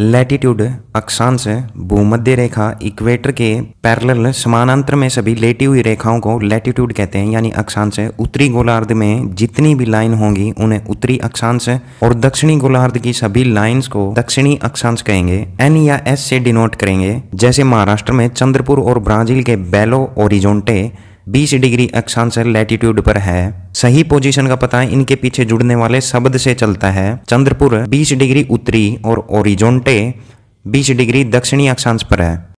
latitude अक्षांश भूमध्य रेखा equator के पैरेलल समानांतर में सभी लेटी हुई रेखाओं को लेटिट्यूड कहते हैं यानी अक्षांश उत्तरी गोलार्ध में जितनी भी लाइन होंगी उन्हें उत्तरी अक्षांश और दक्षिणी गोलार्ध की सभी लाइंस को दक्षिणी अक्षांश कहेंगे एन या एस से डिनोट करेंगे जैसे महाराष्ट्र में चंद्रपुर और ब्राजील के बेलो ओरिजोंटे 20 डिग्री अक्षांश लैटिट्यूड पर है सही पोजीशन का पता इनके पीछे जुड़ने वाले शब्द से चलता है चंद्रपुर 20 डिग्री उत्तरी और ओरिजोंटे 20 डिग्री दक्षिणी अक्षांश पर है